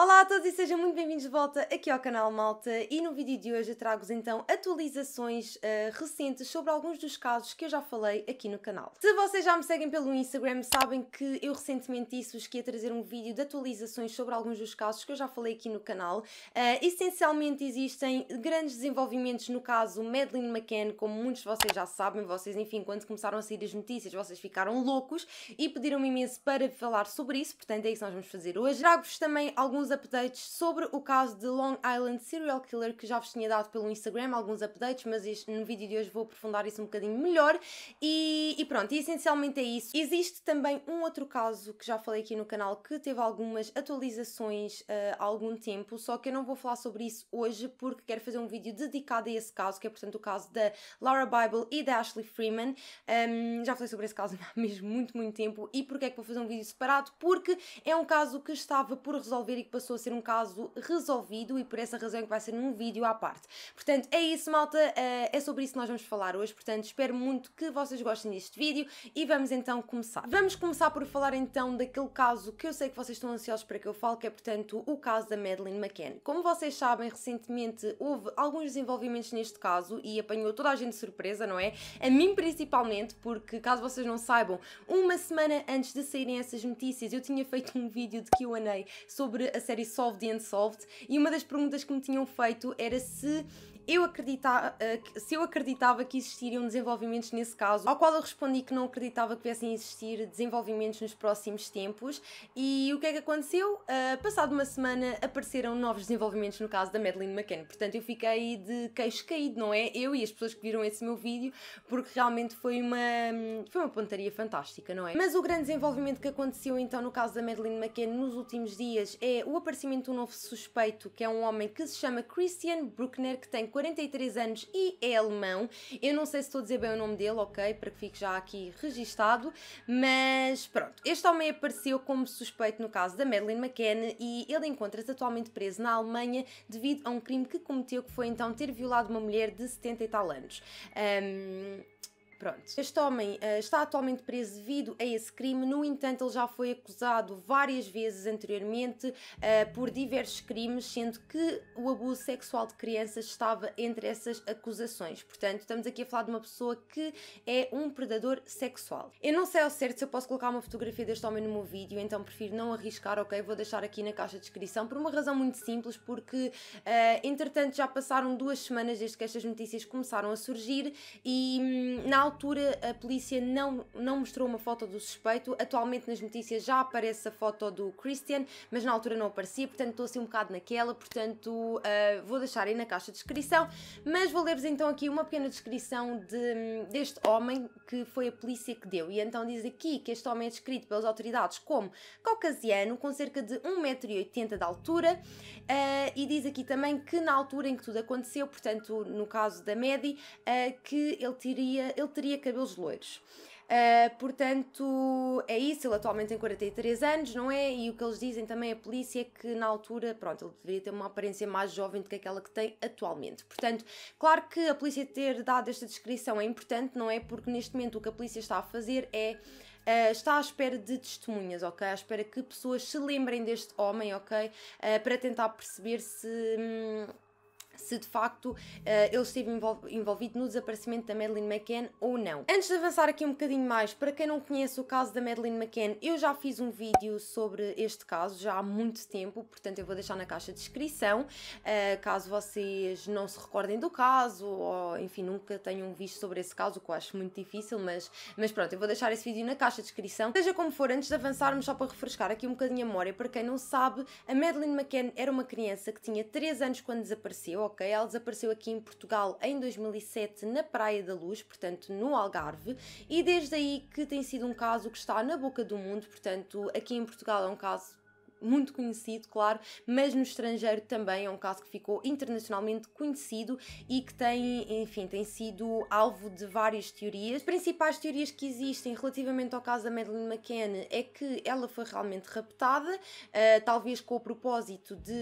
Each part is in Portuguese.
Olá a todos e sejam muito bem-vindos de volta aqui ao canal Malta e no vídeo de hoje eu trago-vos então atualizações uh, recentes sobre alguns dos casos que eu já falei aqui no canal. Se vocês já me seguem pelo Instagram sabem que eu recentemente disse-vos que ia trazer um vídeo de atualizações sobre alguns dos casos que eu já falei aqui no canal. Uh, essencialmente existem grandes desenvolvimentos no caso Madeleine McCann, como muitos de vocês já sabem, vocês enfim quando começaram a sair as notícias vocês ficaram loucos e pediram-me imenso para falar sobre isso, portanto é isso que nós vamos fazer hoje. Trago-vos também alguns alguns updates sobre o caso de Long Island Serial Killer, que já vos tinha dado pelo Instagram alguns updates, mas este, no vídeo de hoje vou aprofundar isso um bocadinho melhor. E, e pronto, e essencialmente é isso. Existe também um outro caso que já falei aqui no canal que teve algumas atualizações uh, há algum tempo, só que eu não vou falar sobre isso hoje porque quero fazer um vídeo dedicado a esse caso, que é portanto o caso da Laura Bible e da Ashley Freeman. Um, ehm, já falei sobre esse caso há mesmo muito, muito tempo. E porquê é que vou fazer um vídeo separado? Porque é um caso que estava por resolver e que passou a ser um caso resolvido e por essa razão é que vai ser num vídeo à parte. Portanto, é isso, malta. Eh, é sobre isso que nós vamos falar hoje. Portanto, espero muito que vocês gostem deste vídeo e vamos então começar. Vamos começar por falar então daquele caso que eu sei que vocês estão ansiosos para que eu fale, que é, portanto, o caso da Madeleine McCann. Como vocês sabem, recentemente houve alguns desenvolvimentos neste caso e apanhou toda a gente de surpresa, não é? A mim principalmente, porque caso vocês não saibam, uma semana antes de saírem essas notícias, eu tinha feito um vídeo de Q&A sobre a série Solved and Unsolved, e uma das perguntas que me tinham feito era se eu acreditava, eh, se eu acreditava que existiriam desenvolvimentos nesse caso, ao qual eu respondi que não acreditava que viessem a existir desenvolvimentos nos próximos tempos. E o que é que aconteceu? Uh, passado uma semana apareceram novos desenvolvimentos no caso da Madeleine McCann. Portanto, eu fiquei de queixo caído, não é? Eu e as pessoas que viram esse meu vídeo, porque realmente foi uma, foi uma pontaria fantástica, não é? Mas o grande desenvolvimento que aconteceu então no caso da Madeleine McCann nos últimos dias é o aparecimento de um novo suspeito, que é um homem que se chama Christian Bruckner, que tem 43 anos e é alemão. Eu não sei se estou a dizer bem o nome dele, ok? Para que fique já aqui registado. Mas pronto, este homem apareceu como suspeito no caso da Madeleine McKenna e ele encontra-se atualmente preso na Alemanha devido a um crime que cometeu, que foi então ter violado uma mulher de 70 e tal anos. Um, Pronto. Este homem uh, está atualmente preso devido a esse crime, no entanto, ele já foi acusado várias vezes anteriormente uh, por diversos crimes, sendo que o abuso sexual de crianças estava entre essas acusações. Portanto, estamos aqui a falar de uma pessoa que é um predador sexual. Eu não sei ao certo se eu posso colocar uma fotografia deste homem no meu vídeo, então prefiro não arriscar, ok? Vou deixar aqui na caixa de descrição por uma razão muito simples, porque uh, entretanto já passaram duas semanas desde que estas notícias começaram a surgir e hum, na altura a polícia não, não mostrou uma foto do suspeito, atualmente nas notícias já aparece a foto do Christian, mas na altura não aparecia, portanto estou assim um bocado naquela, portanto uh, vou deixar aí na caixa de descrição, mas vou ler-vos então aqui uma pequena descrição de, deste homem que foi a polícia que deu, e então diz aqui que este homem é descrito pelas autoridades como caucasiano, com cerca de 1,80m de altura, uh, e diz aqui também que na altura em que tudo aconteceu, portanto no caso da Medi, uh, eh, que ele teria, ele teria cabelos loiros. Uh, portanto, é isso. Ele atualmente tem 43 anos, não é? E o que eles dizem também, a polícia, é que na altura, pronto, ele deveria ter uma aparência mais jovem do que aquela que tem atualmente. Portanto, claro que a polícia ter dado esta descrição é importante, não é? Porque neste momento o que a polícia está a fazer é. Uh, está à espera de testemunhas, ok? À espera que pessoas se lembrem deste homem, ok? Uh, para tentar perceber se. Hum, se de facto eh, ele esteve envolvido no desaparecimento da Madeleine McCann ou não. Antes de avançar aqui um bocadinho mais, para quem não conhece o caso da Madeleine McCann, eu já fiz um vídeo sobre este caso já há muito tempo, portanto eu vou deixar na caixa de descrição, eh, caso vocês não se recordem do caso ou enfim nunca tenham visto sobre esse caso, o que eu acho muito difícil, mas, mas pronto, eu vou deixar esse vídeo na caixa de descrição. Seja como for, antes de avançarmos, só para refrescar aqui um bocadinho a memória, para quem não sabe, a Madeleine McCann era uma criança que tinha 3 anos quando desapareceu, ok? Ela desapareceu aqui em Portugal em 2007 na Praia da Luz, portanto no Algarve, e desde aí que tem sido um caso que está na boca do mundo, portanto aqui em Portugal é um caso muito conhecido, claro, mas no estrangeiro também é um caso que ficou internacionalmente conhecido e que tem, enfim, tem sido alvo de várias teorias. As principais teorias que existem relativamente ao caso da Madeleine McCann é que ela foi realmente raptada, uh, talvez com o propósito de um,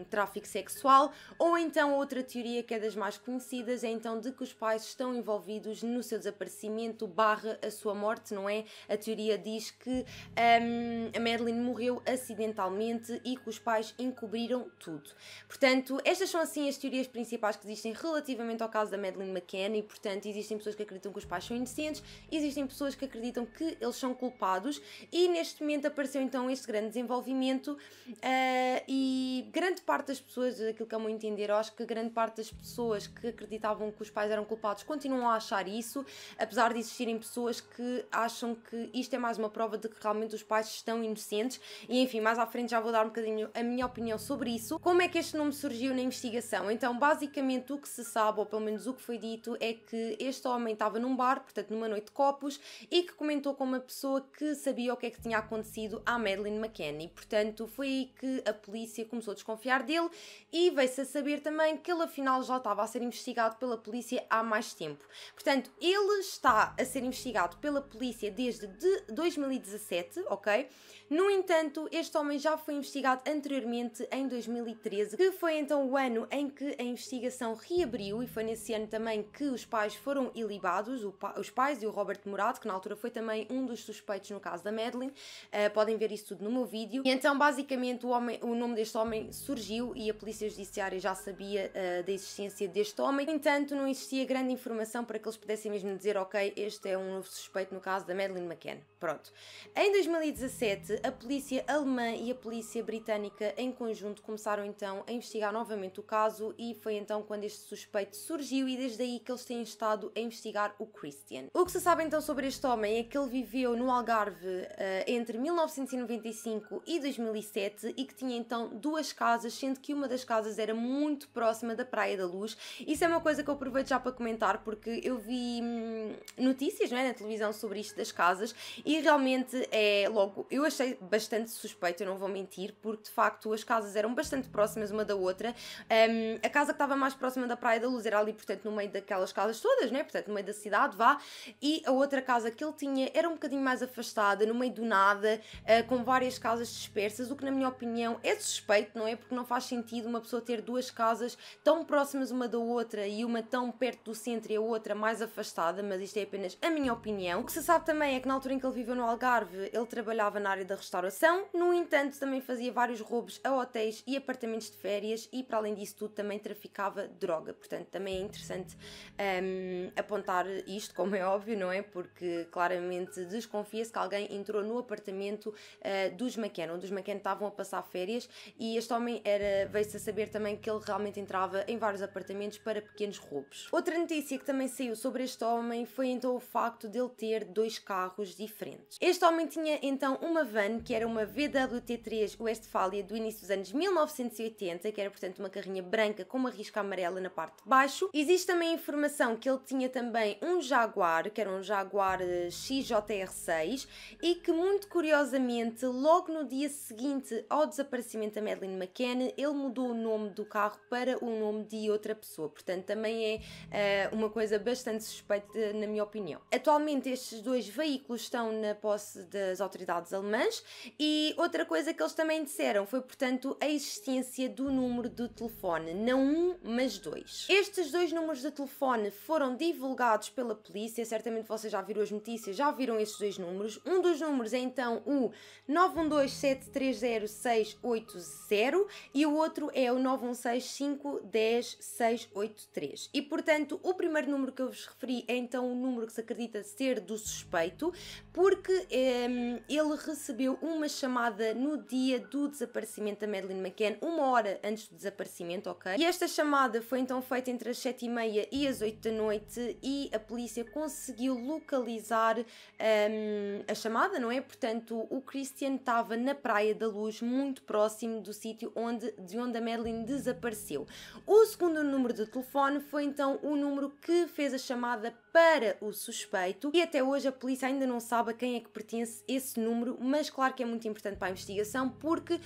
ehm, tráfico sexual, ou então outra teoria que é das mais conhecidas é então de que os pais estão envolvidos no seu desaparecimento barra a sua morte, não é? A teoria diz que um, ehm, a Madeleine morreu morreu acidentalmente e que os pais encobriram tudo. Portanto, estas são assim as teorias principais que existem relativamente ao caso da Madeleine McCann e, portanto, existem pessoas que acreditam que os pais são inocentes, existem pessoas que acreditam que eles são culpados e neste momento apareceu então este grande desenvolvimento uh, e grande parte das pessoas, aquilo que é meu entender, eu acho que grande parte das pessoas que acreditavam que os pais eram culpados continuam a achar isso, apesar de existirem pessoas que acham que isto é mais uma prova de que realmente os pais estão inocentes e enfim, mais à frente já vou dar um bocadinho a minha opinião sobre isso. Como é que este nome surgiu na investigação? Então, basicamente, o que se sabe, ou pelo menos o que foi dito, é que este homem estava num bar, portanto, numa noite de copos, e que comentou com uma pessoa que sabia o que é que tinha acontecido à Madeleine McKenny. Portanto, foi aí que a polícia começou a desconfiar dele e veio-se a saber também que ele afinal já estava a ser investigado pela polícia há mais tempo. Portanto, ele está a ser investigado pela polícia desde de 2017, ok? No entanto, Entretanto, este homem já foi investigado anteriormente em 2013, que foi então o ano em que a investigação reabriu e foi nesse ano também que os pais foram ilibados, pa os pais e o Robert Murado, que na altura foi também um dos suspeitos no caso da Madeline. Uh, podem ver isso tudo no meu vídeo. E então, basicamente, o, homem, o nome deste homem surgiu e a Polícia Judiciária já sabia uh, da existência deste homem. No entanto, não existia grande informação para que eles pudessem mesmo dizer, ok, este é um novo suspeito no caso da Madeline McCann. Pronto. Em 2017, a polícia alemã e a polícia britânica em conjunto começaram então a investigar novamente o caso e foi então quando este suspeito surgiu e desde aí que eles têm estado a investigar o Christian. O que se sabe então sobre este homem é que ele viveu no Algarve uh, entre 1995 e 2007 e que tinha então duas casas, sendo que uma das casas era muito próxima da Praia da Luz. Isso é uma coisa que eu aproveito já para comentar porque eu vi hum, notícias não é, na televisão sobre isto das casas e e realmente é logo, eu achei bastante suspeito, eu não vou mentir, porque de facto as casas eram bastante próximas uma da outra. Um, a casa que estava mais próxima da Praia da Luz era ali, portanto, no meio daquelas casas todas, né? portanto, no meio da cidade, vá. E a outra casa que ele tinha era um bocadinho mais afastada, no meio do nada, uh, com várias casas dispersas, o que, na minha opinião, é suspeito, não é? Porque não faz sentido uma pessoa ter duas casas tão próximas uma da outra e uma tão perto do centro e a outra mais afastada, mas isto é apenas a minha opinião. O que se sabe também é que na altura em que ele vivia, viveu no Algarve. Ele trabalhava na área da restauração, no entanto, também fazia vários roubos a hotéis e apartamentos de férias e, para além disso tudo, também traficava droga. Portanto, também é interessante um, ehm, apontar isto, como é óbvio, não é? Porque claramente desconfia-se que alguém entrou no apartamento uh, dos McKenna, onde os McKenna estavam a passar férias e este homem era, veio-se a saber também que ele realmente entrava em vários apartamentos para pequenos roubos. Outra notícia que também saiu sobre este homem foi então o facto de ele ter dois carros diferentes diferentes. Este homem tinha então uma van, que era uma VWT3 Westfalia do início dos anos 1980, que era portanto uma carrinha branca com uma risca amarela na parte de baixo. Existe também a informação que ele tinha também um Jaguar, que era um Jaguar eh, XJR6, e que muito curiosamente, logo no dia seguinte ao desaparecimento da Madeleine McCann, ele mudou o nome do carro para o nome de outra pessoa. Portanto, também é uh, uma coisa bastante suspeita, na minha opinião. Atualmente, estes dois veículos estão na posse das autoridades alemãs. E outra coisa que eles também disseram foi, portanto, a existência do número do telefone, não um, mas dois. Estes dois números de telefone foram divulgados pela polícia, certamente vocês já viram as notícias, já viram estes dois números. Um dos números é então o 912730680 e o outro é o 916510683. E portanto, o primeiro número que eu vos referi é então o número que se acredita ser do suspeito, por porque um, ehm, ele recebeu uma chamada no dia do desaparecimento da Madeleine McCann, uma hora antes do desaparecimento, ok? E esta chamada foi então feita entre as 7 e meia e as 8 da noite e a polícia conseguiu localizar um, ehm, a chamada, não é? Portanto, o Christian estava na Praia da Luz, muito próximo do sítio onde, de onde a Madeleine desapareceu. O segundo número de telefone foi então o número que fez a chamada para o suspeito e até hoje a polícia ainda não sabe a quem é que pertence esse número, mas claro que é muito importante para a investigação porque uh,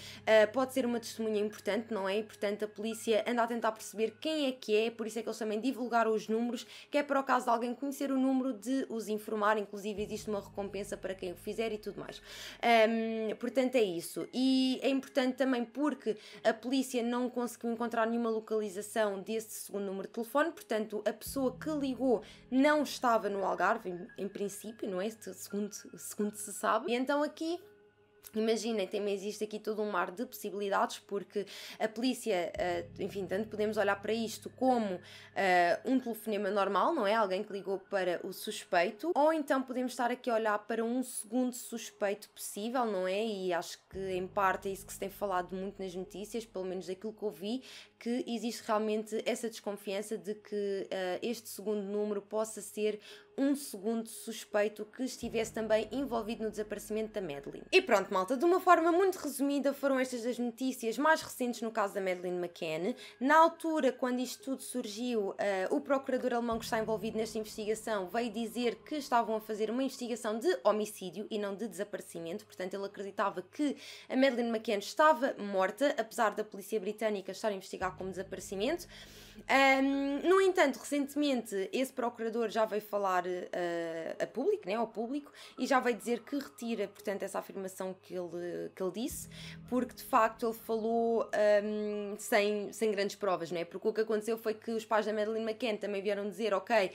pode ser uma testemunha importante, não é? E portanto a polícia anda a tentar perceber quem é que é, por isso é que eles também divulgaram os números, que é para o caso de alguém conhecer o número de os informar, inclusive existe uma recompensa para quem o fizer e tudo mais. Um, ehm, portanto é isso. E é importante também porque a polícia não conseguiu encontrar nenhuma localização desse segundo número de telefone, portanto a pessoa que ligou não não estava no Algarve, em, em princípio, não é? Segundo, segundo se sabe. E então aqui Imaginem, também existe aqui todo um mar de possibilidades, porque a polícia, eh, enfim, tanto podemos olhar para isto como uh, um telefonema normal, não é? Alguém que ligou para o suspeito, ou então podemos estar aqui a olhar para um segundo suspeito possível, não é? E acho que em parte é isso que se tem falado muito nas notícias, pelo menos daquilo que ouvi, que existe realmente essa desconfiança de que uh, este segundo número possa ser um segundo suspeito que estivesse também envolvido no desaparecimento da Madeline. E pronto, malta, de uma forma muito resumida foram estas as notícias mais recentes no caso da Madeline McCann. Na altura, quando isto tudo surgiu, uh, o procurador alemão que está envolvido nesta investigação veio dizer que estavam a fazer uma investigação de homicídio e não de desaparecimento, portanto ele acreditava que a Madeline McCann estava morta, apesar da polícia britânica estar a investigar como desaparecimento. Um, no entanto, recentemente esse procurador já veio falar uh, a público, né, ao público, e já veio dizer que retira, portanto, essa afirmação que ele, que ele disse, porque de facto ele falou um, sem, sem grandes provas, né? porque o que aconteceu foi que os pais da Madeleine McCann também vieram dizer: ok,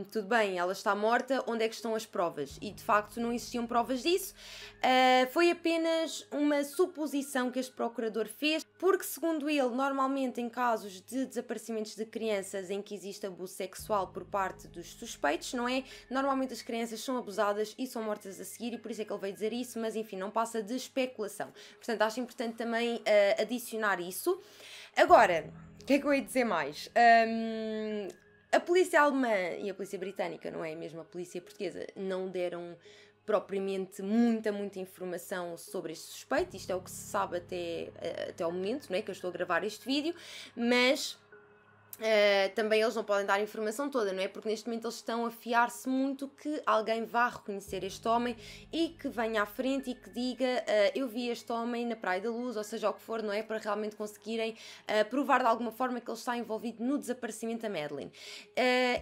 um, tudo bem, ela está morta, onde é que estão as provas? E de facto não existiam provas disso, uh, foi apenas uma suposição que este procurador fez, porque segundo ele, normalmente em casos de desaparecimentos de crianças em que existe abuso sexual por parte dos suspeitos, não é? Normalmente as crianças são abusadas e são mortas a seguir, e por isso é que ele veio dizer isso, mas enfim, não passa de especulação. Portanto, acho importante também uh, adicionar isso. Agora, o que é que eu ia dizer mais? Um, a polícia alemã e a polícia britânica, não é? Mesmo a polícia portuguesa, não deram propriamente muita, muita informação sobre este suspeito. Isto é o que se sabe até, eh, até o momento, não é? Que eu estou a gravar este vídeo, mas Uh, também eles não podem dar a informação toda, não é? Porque neste momento eles estão a fiar-se muito que alguém vá reconhecer este homem e que venha à frente e que diga uh, eu vi este homem na Praia da Luz, ou seja, o que for, não é? Para realmente conseguirem uh, provar de alguma forma que ele está envolvido no desaparecimento da Madeline.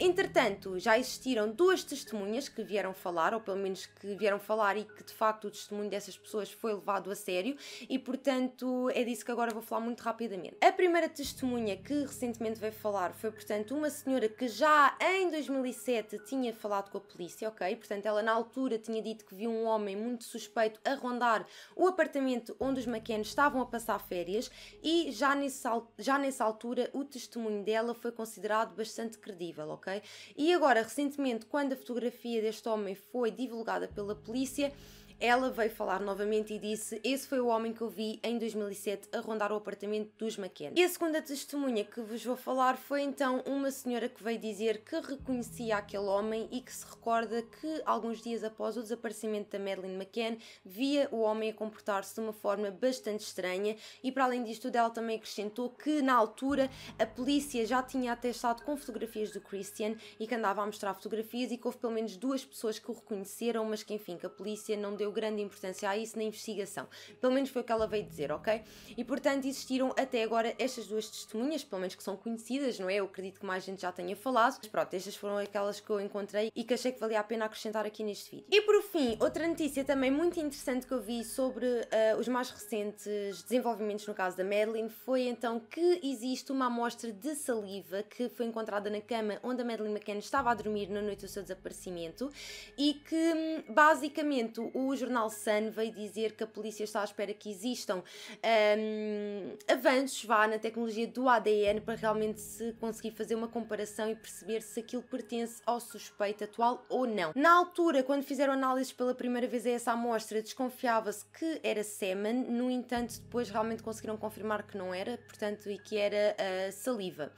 entretanto, já existiram duas testemunhas que vieram falar, ou pelo menos que vieram falar e que de facto o testemunho dessas pessoas foi levado a sério e portanto é disso que agora vou falar muito rapidamente. A primeira testemunha que recentemente veio falar falar foi, portanto, uma senhora que já em 2007 tinha falado com a polícia, ok? Portanto, ela na altura tinha dito que viu um homem muito suspeito a rondar o apartamento onde os McKenna estavam a passar férias e já, nesse, já nessa altura o testemunho dela foi considerado bastante credível, ok? E agora, recentemente, quando a fotografia deste homem foi divulgada pela polícia, ela veio falar novamente e disse: Esse foi o homem que eu vi em 2007 a rondar o apartamento dos McKenna. E a segunda testemunha que vos vou falar falar foi então uma senhora que veio dizer que reconhecia aquele homem e que se recorda que, alguns dias após o desaparecimento da Madeleine McCann, via o homem a comportar-se de uma forma bastante estranha e, para além disto, ela também acrescentou que, na altura, a polícia já tinha atestado com fotografias do Christian e que andava a mostrar fotografias e que houve pelo menos duas pessoas que o reconheceram, mas que, enfim, que a polícia não deu grande importância a isso na investigação. Pelo menos foi o que ela veio dizer, ok? E, portanto, existiram até agora estas duas testemunhas, pelo menos que são conhecidas, não é? Eu acredito que mais gente já tenha falado. Mas pronto, estas foram aquelas que eu encontrei e que achei que valia a pena acrescentar aqui neste vídeo. E por fim, outra notícia também muito interessante que eu vi sobre uh, os mais recentes desenvolvimentos no caso da Madeline foi então que existe uma amostra de saliva que foi encontrada na cama onde a Madeline McCann estava a dormir na noite do seu desaparecimento e que hum, basicamente o jornal Sun veio dizer que a polícia está à espera que existam um, avanços vá na tecnologia do ADN para realmente se conseguir fazer uma comparação e perceber se aquilo pertence ao suspeito atual ou não. Na altura, quando fizeram análises pela primeira vez a essa amostra, desconfiava-se que era semen, no entanto, depois realmente conseguiram confirmar que não era, portanto, e que era uh, saliva.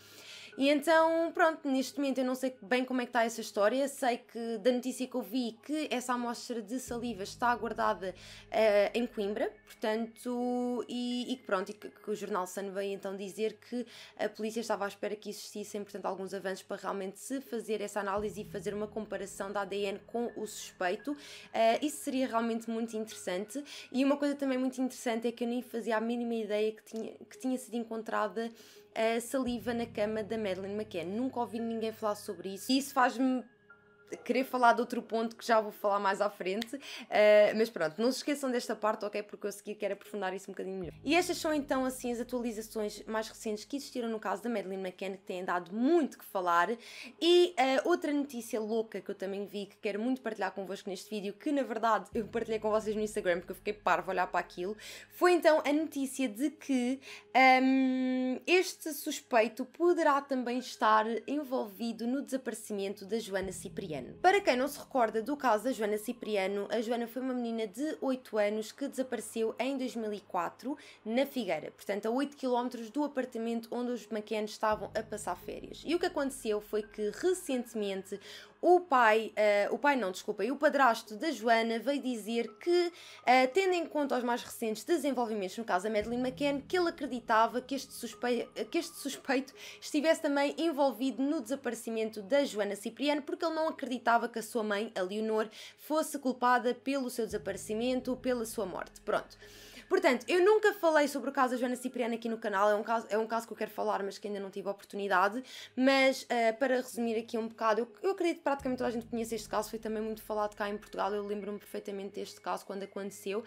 E então, pronto, neste momento eu não sei bem como é que está essa história, sei que da notícia que eu vi que essa amostra de saliva está guardada uh, em Coimbra, portanto, e, e pronto, e que, que, o jornal Sun veio então dizer que a polícia estava à espera que existissem, portanto, alguns avanços para realmente se fazer essa análise e fazer uma comparação da ADN com o suspeito. Uh, isso seria realmente muito interessante. E uma coisa também muito interessante é que eu nem fazia a mínima ideia que tinha, que tinha sido encontrada a saliva na cama da Madeleine McCann. Nunca ouvi ninguém falar sobre isso. E isso faz-me querer falar de outro ponto que já vou falar mais à frente, uh, mas pronto, não se esqueçam desta parte, ok? Porque eu segui quero aprofundar isso um bocadinho melhor. E estas são então assim as atualizações mais recentes que existiram no caso da Madeleine McCann, que têm dado muito que falar. E uh, outra notícia louca que eu também vi, que quero muito partilhar convosco neste vídeo, que na verdade eu partilhei com vocês no Instagram porque eu fiquei parvo a olhar para aquilo, foi então a notícia de que um, ehm, este suspeito poderá também estar envolvido no desaparecimento da Joana Cipriani. Cipriano. Para quem não se recorda do caso da Joana Cipriano, a Joana foi uma menina de 8 anos que desapareceu em 2004 na Figueira, portanto a 8 km do apartamento onde os maquianos estavam a passar férias. E o que aconteceu foi que recentemente o pai, uh, o pai não, desculpa, e o padrasto da Joana veio dizer que, uh, tendo em conta os mais recentes desenvolvimentos no caso da Madeleine McCann, que ele acreditava que este, suspeito, que este suspeito estivesse também envolvido no desaparecimento da Joana Cipriano, porque ele não acreditava que a sua mãe, a Leonor, fosse culpada pelo seu desaparecimento, pela sua morte. Pronto. Portanto, eu nunca falei sobre o caso da Joana Cipriano aqui no canal, é um caso, é um caso que eu quero falar, mas que ainda não tive a oportunidade. Mas uh, para resumir aqui um bocado, eu, eu acredito que praticamente toda a gente conhece este caso, foi também muito falado cá em Portugal, eu lembro-me perfeitamente deste caso quando aconteceu.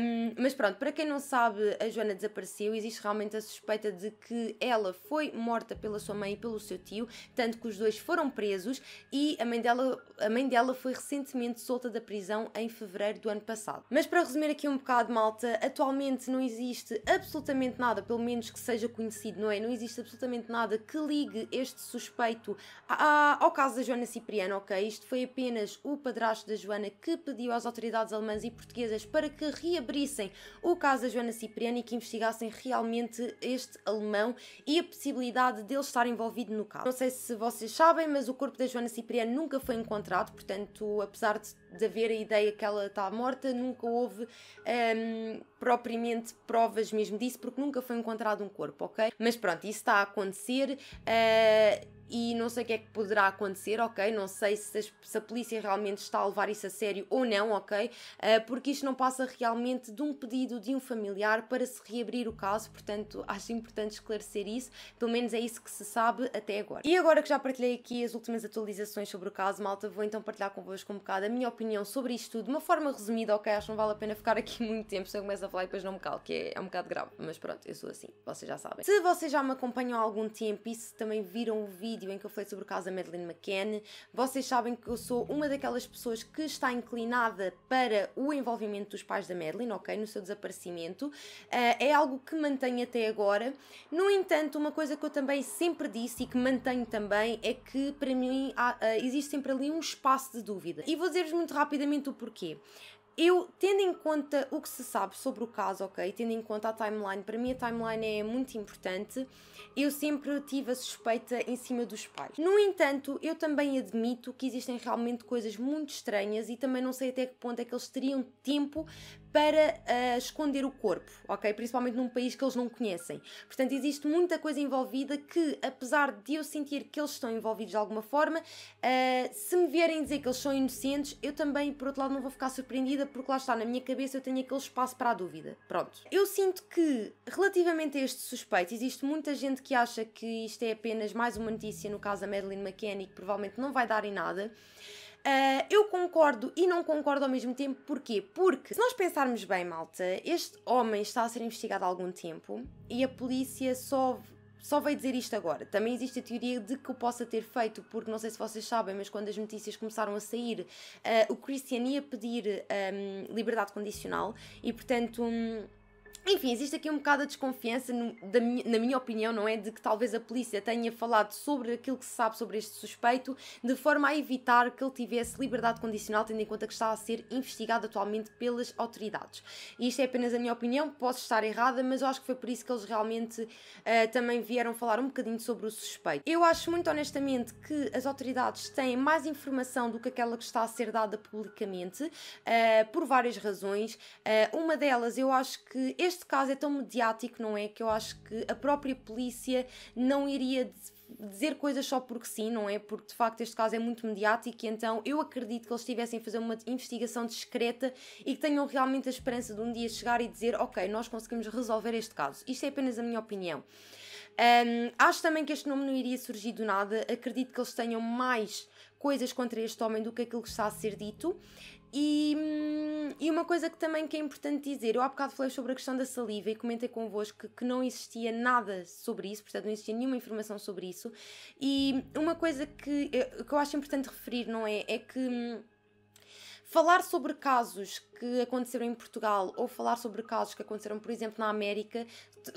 Um, mas pronto, para quem não sabe, a Joana desapareceu, existe realmente a suspeita de que ela foi morta pela sua mãe e pelo seu tio, tanto que os dois foram presos e a mãe dela, a mãe dela foi recentemente solta da prisão em fevereiro do ano passado. Mas para resumir aqui um bocado, malta, atualmente não existe absolutamente nada, pelo menos que seja conhecido, não é? Não existe absolutamente nada que ligue este suspeito ao caso da Joana Cipriano, ok? Isto foi apenas o padrasto da Joana que pediu às autoridades alemãs e portuguesas para que reabrissem o caso da Joana Cipriano e que investigassem realmente este alemão e a possibilidade dele estar envolvido no caso. Não sei se vocês sabem, mas o corpo da Joana Cipriano nunca foi encontrado, portanto, apesar de de haver a ideia que ela está morta, nunca houve um, propriamente provas mesmo disso, porque nunca foi encontrado um corpo, ok? Mas pronto, isso está a acontecer. Uh, e não sei o que é que poderá acontecer, ok? Não sei se, se a polícia realmente está a levar isso a sério ou não, ok? Uh, porque isto não passa realmente de um pedido de um familiar para se reabrir o caso, portanto acho importante esclarecer isso, pelo menos é isso que se sabe até agora. E agora que já partilhei aqui as últimas atualizações sobre o caso, malta, vou então partilhar convosco um bocado a minha opinião sobre isto tudo, de uma forma resumida, ok? Acho que não vale a pena ficar aqui muito tempo, se eu começo a falar e depois não me calo, que é, é um bocado grave, mas pronto, eu sou assim, vocês já sabem. Se vocês já me acompanham há algum tempo e se também viram o vídeo vídeo em que eu falei sobre o caso da Madeleine McCann. Vocês sabem que eu sou uma daquelas pessoas que está inclinada para o envolvimento dos pais da Madeleine, ok? No seu desaparecimento. Uh, é algo que mantenho até agora. No entanto, uma coisa que eu também sempre disse e que mantenho também é que para mim há, uh, existe sempre ali um espaço de dúvida. E vou dizer-vos muito rapidamente o porquê eu, tendo em conta o que se sabe sobre o caso, ok? Tendo em conta a timeline, para mim a timeline é muito importante, eu sempre tive a suspeita em cima dos pais. No entanto, eu também admito que existem realmente coisas muito estranhas e também não sei até que ponto é que eles teriam tempo para uh, esconder o corpo, ok? Principalmente num país que eles não conhecem. Portanto, existe muita coisa envolvida que, apesar de eu sentir que eles estão envolvidos de alguma forma, uh, se me vierem dizer que eles são inocentes, eu também, por outro lado, não vou ficar surpreendida, porque lá está, na minha cabeça eu tenho aquele espaço para a dúvida. Pronto. Eu sinto que, relativamente a este suspeito, existe muita gente que acha que isto é apenas mais uma notícia, no caso a Madeleine e que provavelmente não vai dar em nada. Uh, eu concordo e não concordo ao mesmo tempo, porquê? Porque, se nós pensarmos bem, malta, este homem está a ser investigado há algum tempo e a polícia só, só veio dizer isto agora. Também existe a teoria de que o possa ter feito, porque não sei se vocês sabem, mas quando as notícias começaram a sair, uh, o Christian ia pedir um, ah, liberdade condicional e, portanto. Um, enfim, existe aqui um bocado a desconfiança, no, da, na minha opinião, não é? De que talvez a polícia tenha falado sobre aquilo que se sabe sobre este suspeito, de forma a evitar que ele tivesse liberdade condicional, tendo em conta que está a ser investigado atualmente pelas autoridades. E isto é apenas a minha opinião, posso estar errada, mas eu acho que foi por isso que eles realmente uh, também vieram falar um bocadinho sobre o suspeito. Eu acho muito honestamente que as autoridades têm mais informação do que aquela que está a ser dada publicamente, uh, por várias razões. Uh, uma delas, eu acho que este este caso é tão mediático, não é? Que eu acho que a própria polícia não iria dizer coisas só porque sim, não é? Porque de facto este caso é muito mediático e então eu acredito que eles estivessem a fazer uma investigação discreta e que tenham realmente a esperança de um dia chegar e dizer: Ok, nós conseguimos resolver este caso. Isto é apenas a minha opinião. Um, acho também que este nome não iria surgir do nada. Acredito que eles tenham mais coisas contra este homem do que aquilo que está a ser dito. E, hum, e uma coisa que também que é importante dizer, eu há bocado falei sobre a questão da saliva e comentei convosco que, que não existia nada sobre isso, portanto não existia nenhuma informação sobre isso. E uma coisa que, que eu acho importante referir, não é? É que hum, falar sobre casos que aconteceram em Portugal ou falar sobre casos que aconteceram, por exemplo, na América,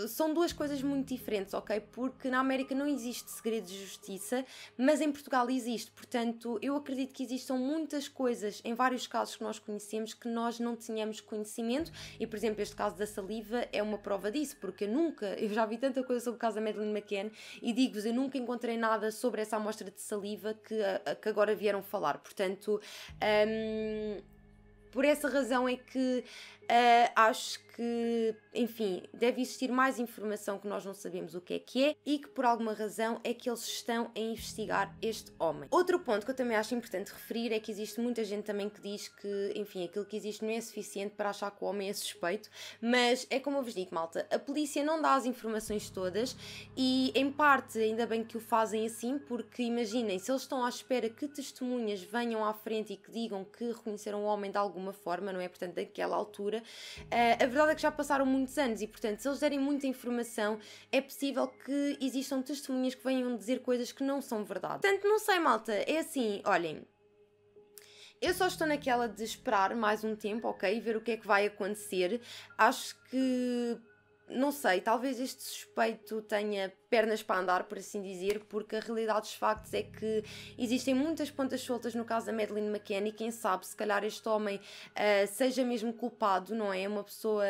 são duas coisas muito diferentes, ok? Porque na América não existe segredo de justiça, mas em Portugal existe. Portanto, eu acredito que existam muitas coisas em vários casos que nós conhecemos que nós não tínhamos conhecimento. E, por exemplo, este caso da saliva é uma prova disso, porque eu nunca, eu já vi tanta coisa sobre o caso da Madeleine McCann e digo-vos, eu nunca encontrei nada sobre essa amostra de saliva que, que agora vieram falar. Portanto, hum, por essa razão é que Uh, acho que, enfim, deve existir mais informação que nós não sabemos o que é que é e que por alguma razão é que eles estão a investigar este homem. Outro ponto que eu também acho importante referir é que existe muita gente também que diz que, enfim, aquilo que existe não é suficiente para achar que o homem é suspeito, mas é como eu vos digo, malta, a polícia não dá as informações todas e, em parte, ainda bem que o fazem assim, porque imaginem, se eles estão à espera que testemunhas venham à frente e que digam que reconheceram o homem de alguma forma, não é? Portanto, daquela altura altura, eh, a verdade é que já passaram muitos anos e, portanto, se eles derem muita informação, é possível que existam testemunhas que venham dizer coisas que não são verdade. Portanto, não sei, malta, é assim, olhem, eu só estou naquela de esperar mais um tempo, ok? Ver o que é que vai acontecer. Acho que não sei, talvez este suspeito tenha pernas para andar, por assim dizer, porque a realidade dos factos é que existem muitas pontas soltas no caso da Madeleine McCann e quem sabe, se calhar este homem uh, seja mesmo culpado, não é? Uma pessoa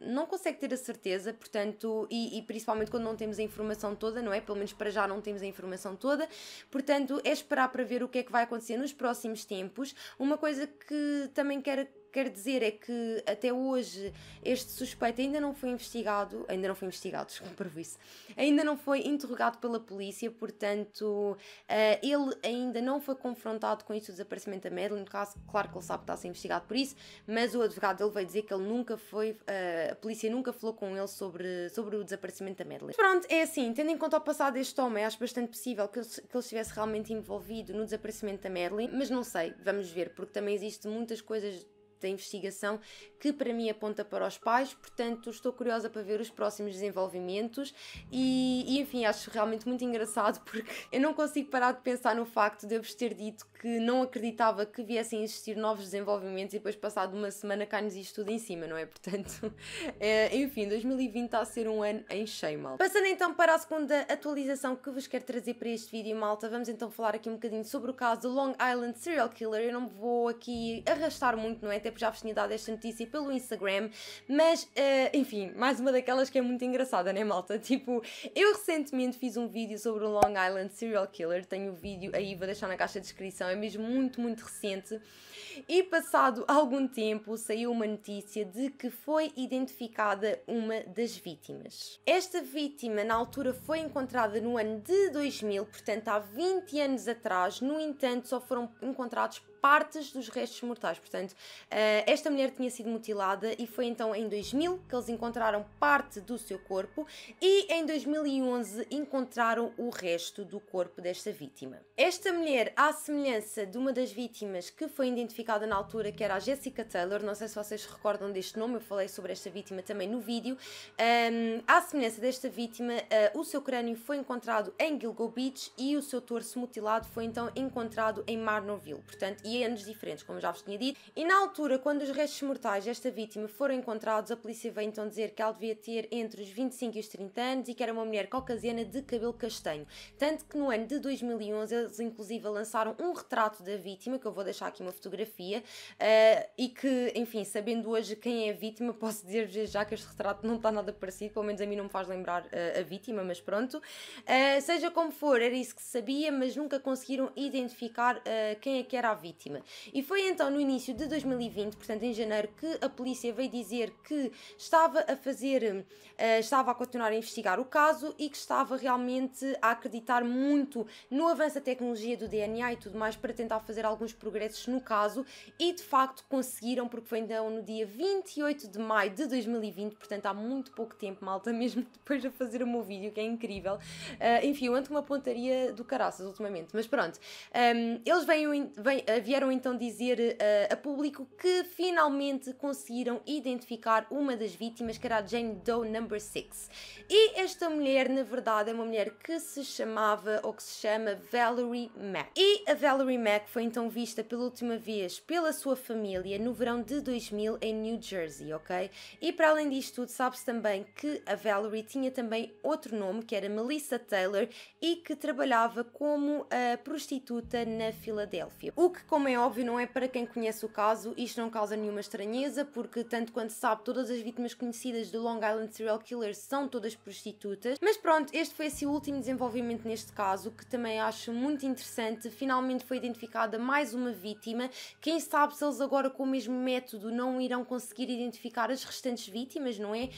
não consegue ter a certeza, portanto, e, e, principalmente quando não temos a informação toda, não é? Pelo menos para já não temos a informação toda, portanto, é esperar para ver o que é que vai acontecer nos próximos tempos. Uma coisa que também quero quero dizer é que até hoje este suspeito ainda não foi investigado, ainda não foi investigado, desculpa por isso, ainda não foi interrogado pela polícia, portanto, eh, ele ainda não foi confrontado com isto do desaparecimento da Madeline, caso, claro que ele sabe que está a ser investigado por isso, mas o advogado dele veio dizer que ele nunca foi, eh, a polícia nunca falou com ele sobre, sobre o desaparecimento da Madeline. Pronto, é assim, tendo em conta o passado deste homem, acho bastante possível que ele, que ele estivesse realmente envolvido no desaparecimento da Madeline, mas não sei, vamos ver, porque também existem muitas coisas da investigação que para mim aponta para os pais, portanto estou curiosa para ver os próximos desenvolvimentos e, e enfim, acho realmente muito engraçado porque eu não consigo parar de pensar no facto de eu vos ter dito que não acreditava que viessem a existir novos desenvolvimentos e depois passado uma semana cai-nos isto tudo em cima, não é? Portanto, é, enfim, 2020 está a ser um ano em cheio, mal. Passando então para a segunda atualização que vos quero trazer para este vídeo, malta, vamos então falar aqui um bocadinho sobre o caso do Long Island Serial Killer. Eu não vou aqui arrastar muito, não é? Até tempo já vos tinha dado esta notícia pelo Instagram, mas uh, enfim, mais uma daquelas que é muito engraçada, né, malta? Tipo, eu recentemente fiz um vídeo sobre o Long Island Serial Killer, tenho o vídeo aí, vou deixar na caixa de descrição, é mesmo muito, muito recente. E passado algum tempo saiu uma notícia de que foi identificada uma das vítimas. Esta vítima, na altura, foi encontrada no ano de 2000, portanto há 20 anos atrás, no entanto, só foram encontrados partes dos restos mortais. Portanto, eh, esta mulher tinha sido mutilada e foi então em 2000 que eles encontraram parte do seu corpo e em 2011 encontraram o resto do corpo desta vítima. Esta mulher, à semelhança de uma das vítimas que foi identificada na altura, que era a Jessica Taylor, não sei se vocês recordam deste nome, eu falei sobre esta vítima também no vídeo, um, ehm, à semelhança desta vítima, uh, o seu crânio foi encontrado em Gilgo Beach e o seu torso mutilado foi então encontrado em Marnoville, portanto, anos diferentes, como já vos tinha dito. E na altura, quando os restos mortais desta vítima foram encontrados, a polícia veio então dizer que ela devia ter entre os 25 e os 30 anos e que era uma mulher caucasiana de cabelo castanho. Tanto que no ano de 2011 eles inclusive lançaram um retrato da vítima, que eu vou deixar aqui uma fotografia, uh, e que, enfim, sabendo hoje quem é a vítima, posso dizer-vos já que este retrato não está nada parecido, pelo menos a mim não me faz lembrar uh, a vítima, mas pronto. Uh, seja como for, era isso que se sabia, mas nunca conseguiram identificar quem é que era a vítima vítima. E foi então no início de 2020, portanto em janeiro, que a polícia veio dizer que estava a fazer, uh, estava a continuar a investigar o caso e que estava realmente a acreditar muito no avanço da tecnologia do DNA e tudo mais para tentar fazer alguns progressos no caso e de facto conseguiram, porque foi então no dia 28 de maio de 2020, portanto há muito pouco tempo, malta, mesmo depois de fazer o meu vídeo, que é incrível. Uh, enfim, eu ando com uma pontaria do caraças ultimamente, mas pronto. Um, ehm, eles vêm, vêm, vieram então dizer uh, a público que finalmente conseguiram identificar uma das vítimas, que era a Jane Doe Number 6. E esta mulher, na verdade, é uma mulher que se chamava ou que se chama Valerie Mack. E a Valerie Mack foi então vista pela última vez pela sua família no verão de 2000 em New Jersey, ok? E para além disto tudo, sabe-se também que a Valerie tinha também outro nome, que era Melissa Taylor, e que trabalhava como eh, prostituta na Filadélfia. O que, como como é óbvio, não é para quem conhece o caso, isto não causa nenhuma estranheza, porque, tanto quanto sabe, todas as vítimas conhecidas do Long Island Serial Killer são todas prostitutas. Mas pronto, este foi assim o último desenvolvimento neste caso, que também acho muito interessante. Finalmente foi identificada mais uma vítima. Quem sabe se eles agora, com o mesmo método, não irão conseguir identificar as restantes vítimas, não é?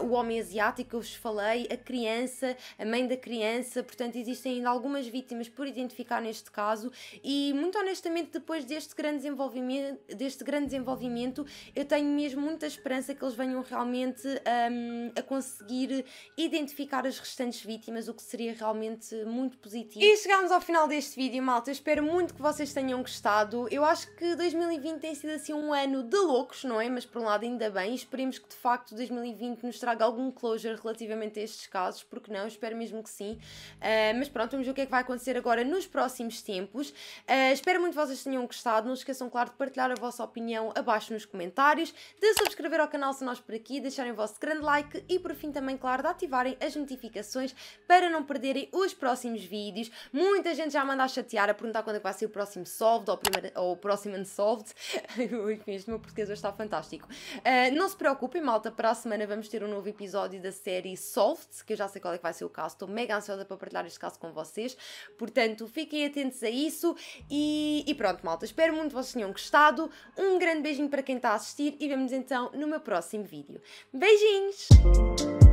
Uh, o homem asiático que eu vos falei, a criança, a mãe da criança, portanto, existem ainda algumas vítimas por identificar neste caso. E muito honestamente, depois deste grande desenvolvimento, deste grande desenvolvimento eu tenho mesmo muita esperança que eles venham realmente um, a conseguir identificar as restantes vítimas, o que seria realmente muito positivo. E chegámos ao final deste vídeo, malta. Eu espero muito que vocês tenham gostado. Eu acho que 2020 tem sido assim um ano de loucos, não é? Mas por um lado ainda bem. Esperemos que de facto 2020 nos traga algum closure relativamente a estes casos, porque não? Espero mesmo que sim. Uh, mas pronto, vamos ver o que é que vai acontecer agora nos próximos tempos. Uh, espero muito que vocês tenham tenham gostado. Não se esqueçam, claro, de partilhar a vossa opinião abaixo nos comentários, de subscrever ao canal se nós por aqui, deixarem o vosso grande like e, por fim, também, claro, de ativarem as notificações para não perderem os próximos vídeos. Muita gente já manda a chatear, a perguntar quando é que vai ser o próximo Solved ou, primeiro, ou o próximo Unsolved. Enfim, este meu português hoje está fantástico. Uh, não se preocupem, malta, para a semana vamos ter um novo episódio da série Solved, que eu já sei qual é que vai ser o caso. Estou mega ansiosa para partilhar este caso com vocês. Portanto, fiquem atentos a isso e, e pronto pronto, malta, espero muito que vocês tenham gostado. Um grande beijinho para quem está a assistir e vemos então no meu próximo vídeo. Beijinhos!